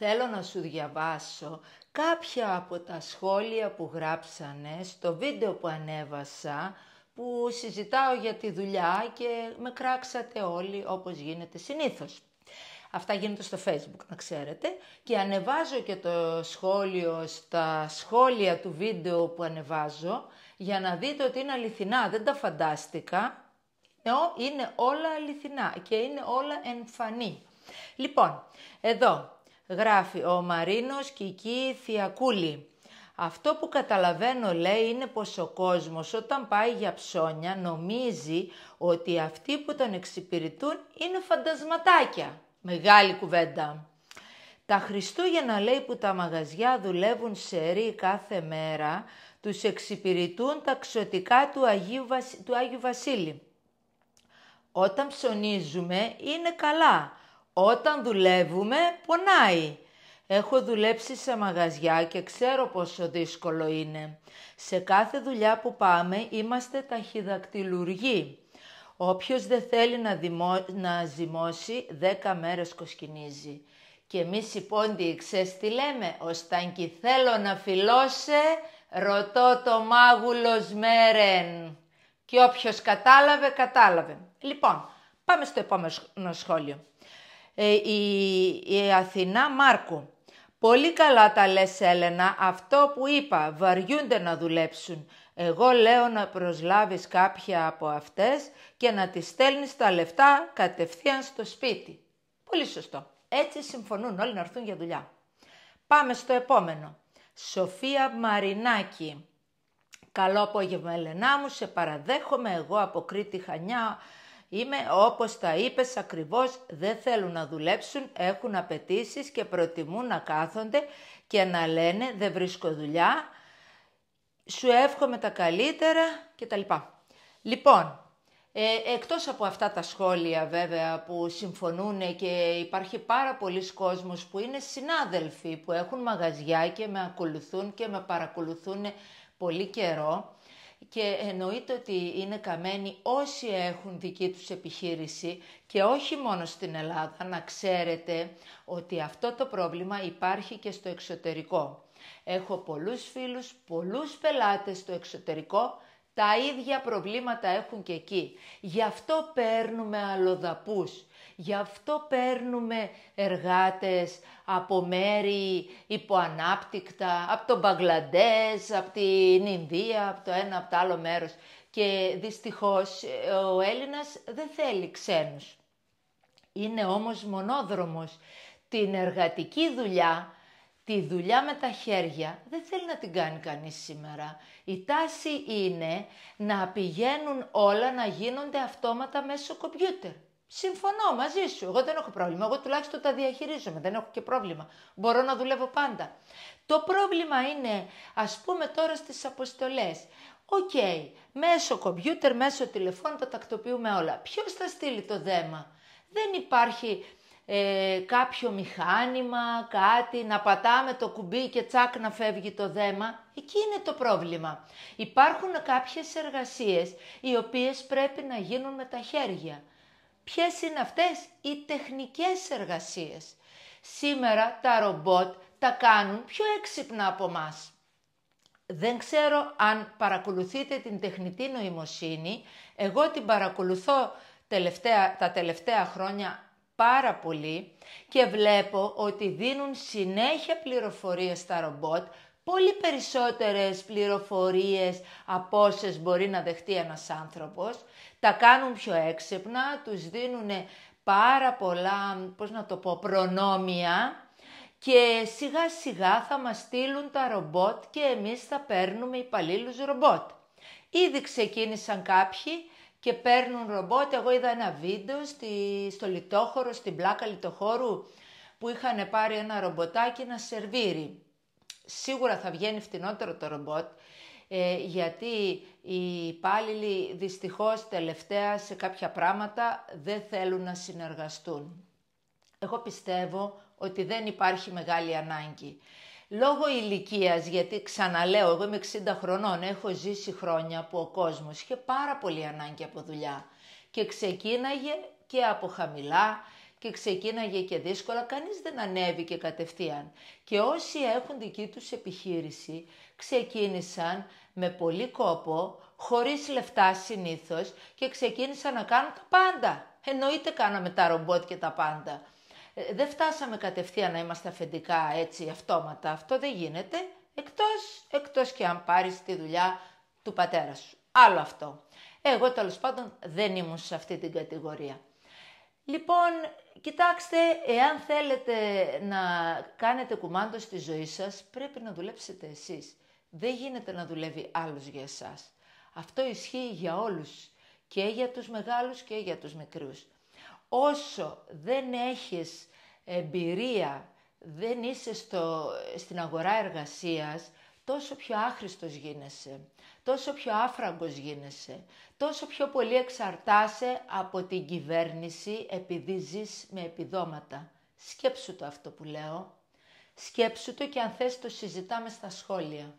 Θέλω να σου διαβάσω κάποια από τα σχόλια που γράψανε στο βίντεο που ανέβασα που συζητάω για τη δουλειά και με κράξατε όλοι όπως γίνεται συνήθως. Αυτά γίνονται στο facebook να ξέρετε και ανεβάζω και το σχόλιο στα σχόλια του βίντεο που ανεβάζω για να δείτε ότι είναι αληθινά, δεν τα φαντάστηκα. Ε, είναι όλα αληθινά και είναι όλα εμφανή. Λοιπόν, εδώ Γράφει ο Μαρίνος Κική Θιακούλη. Αυτό που καταλαβαίνω λέει είναι πως ο κόσμος όταν πάει για ψώνια νομίζει ότι αυτοί που τον εξυπηρετούν είναι φαντασματάκια. Μεγάλη κουβέντα. Τα Χριστούγεννα λέει που τα μαγαζιά δουλεύουν σε ρή κάθε μέρα, τους εξυπηρετούν τα ξωτικά του Αγίου, του Άγιου Βασίλη. Όταν ψωνίζουμε είναι καλά, όταν δουλεύουμε πονάει. Έχω δουλέψει σε μαγαζιά και ξέρω πόσο δύσκολο είναι. Σε κάθε δουλειά που πάμε είμαστε ταχυδακτηλουργοί. Όποιος δεν θέλει να, να ζυμώσει, δέκα μέρες κοσκινίζει. Και εμείς οι πόντιοι, ξέρεις τι λέμε, ο θέλω να φιλώσε, ρωτώ το μάγουλος μέρεν. Και όποιος κατάλαβε, κατάλαβε. Λοιπόν, πάμε στο επόμενο σχόλιο. Ε, η, Αθηνά Μάρκου. Πολύ καλά τα λες Έλενα, αυτό που είπα, βαριούνται να δουλέψουν. Εγώ λέω να προσλάβεις κάποια από αυτές και να τις στέλνεις τα λεφτά κατευθείαν στο σπίτι. Πολύ σωστό. Έτσι συμφωνούν όλοι να έρθουν για δουλειά. Πάμε στο επόμενο. Σοφία Μαρινάκη. Καλό απόγευμα Ελενά μου, σε παραδέχομαι εγώ από Κρήτη Χανιά Είμαι όπως τα είπες ακριβώς, δεν θέλουν να δουλέψουν, έχουν απαιτήσεις και προτιμούν να κάθονται και να λένε δεν βρίσκω δουλειά, σου εύχομαι τα καλύτερα κτλ. Λοιπόν, ε, εκτός από αυτά τα σχόλια βέβαια που συμφωνούν και υπάρχει πάρα πολλοί κόσμος που είναι συνάδελφοι, που έχουν μαγαζιά και με ακολουθούν και με παρακολουθούν πολύ καιρό, και εννοείται ότι είναι καμένοι όσοι έχουν δική τους επιχείρηση και όχι μόνο στην Ελλάδα, να ξέρετε ότι αυτό το πρόβλημα υπάρχει και στο εξωτερικό. Έχω πολλούς φίλους, πολλούς πελάτες στο εξωτερικό τα ίδια προβλήματα έχουν και εκεί. Γι' αυτό παίρνουμε αλλοδαπούς. Γι' αυτό παίρνουμε εργάτες από μέρη υποανάπτυκτα, από τον Μπαγκλαντές, από την Ινδία, από το ένα, από το άλλο μέρος. Και δυστυχώς ε, ο Έλληνας δεν θέλει ξένους. Είναι όμως μονόδρομος. Την εργατική δουλειά Τη δουλειά με τα χέρια δεν θέλει να την κάνει κανείς σήμερα. Η τάση είναι να πηγαίνουν όλα να γίνονται αυτόματα μέσω κομπιούτερ. Συμφωνώ μαζί σου. Εγώ δεν έχω πρόβλημα. Εγώ τουλάχιστον τα διαχειρίζομαι. Δεν έχω και πρόβλημα. Μπορώ να δουλεύω πάντα. Το πρόβλημα είναι, ας πούμε τώρα στις αποστολές. Οκ, μέσω κομπιούτερ, μέσω τηλεφώνου τα τακτοποιούμε όλα. Ποιος θα στείλει το δέμα. Δεν υπάρχει ε, κάποιο μηχάνημα, κάτι, να πατάμε το κουμπί και τσάκ να φεύγει το δέμα. Εκεί είναι το πρόβλημα. Υπάρχουν κάποιες εργασίες οι οποίες πρέπει να γίνουν με τα χέρια. Ποιες είναι αυτές οι τεχνικές εργασίες. Σήμερα τα ρομπότ τα κάνουν πιο έξυπνα από μας. Δεν ξέρω αν παρακολουθείτε την τεχνητή νοημοσύνη. Εγώ την παρακολουθώ τα τελευταία χρόνια πάρα πολύ και βλέπω ότι δίνουν συνέχεια πληροφορίες στα ρομπότ, πολύ περισσότερες πληροφορίες από όσες μπορεί να δεχτεί ένας άνθρωπος, τα κάνουν πιο έξυπνα, τους δίνουν πάρα πολλά, πώς να το πω, προνόμια και σιγά σιγά θα μας στείλουν τα ρομπότ και εμείς θα παίρνουμε υπαλλήλους ρομπότ. Ήδη ξεκίνησαν κάποιοι και παίρνουν ρομπότ. Εγώ είδα ένα βίντεο στο λιτόχωρο, στην πλάκα λιτοχώρου, που είχαν πάρει ένα ρομποτάκι να σερβίρει. Σίγουρα θα βγαίνει φτηνότερο το ρομπότ, ε, γιατί οι υπάλληλοι δυστυχώς τελευταία σε κάποια πράγματα δεν θέλουν να συνεργαστούν. Εγώ πιστεύω ότι δεν υπάρχει μεγάλη ανάγκη. Λόγω ηλικίας, γιατί ξαναλέω, εγώ είμαι 60 χρονών, έχω ζήσει χρόνια που ο κόσμος είχε πάρα πολύ ανάγκη από δουλειά και ξεκίναγε και από χαμηλά και ξεκίναγε και δύσκολα, κανείς δεν ανέβηκε κατευθείαν. Και όσοι έχουν δική τους επιχείρηση ξεκίνησαν με πολύ κόπο, χωρίς λεφτά συνήθως και ξεκίνησαν να κάνουν τα πάντα. Εννοείται κάναμε τα ρομπότ και τα πάντα. Ε, δεν φτάσαμε κατευθείαν να είμαστε αφεντικά έτσι αυτόματα. Αυτό δεν γίνεται, εκτός, εκτός και αν πάρεις τη δουλειά του πατέρα σου. Άλλο αυτό. Εγώ τέλος πάντων δεν ήμουν σε αυτή την κατηγορία. Λοιπόν, κοιτάξτε, εάν θέλετε να κάνετε κουμάντο στη ζωή σας, πρέπει να δουλέψετε εσείς. Δεν γίνεται να δουλεύει άλλος για εσάς. Αυτό ισχύει για όλους, και για τους μεγάλους και για τους μικρούς όσο δεν έχεις εμπειρία, δεν είσαι στο, στην αγορά εργασίας, τόσο πιο άχρηστος γίνεσαι, τόσο πιο άφραγκος γίνεσαι, τόσο πιο πολύ εξαρτάσαι από την κυβέρνηση επειδή ζεις με επιδόματα. Σκέψου το αυτό που λέω, σκέψου το και αν θες το συζητάμε στα σχόλια.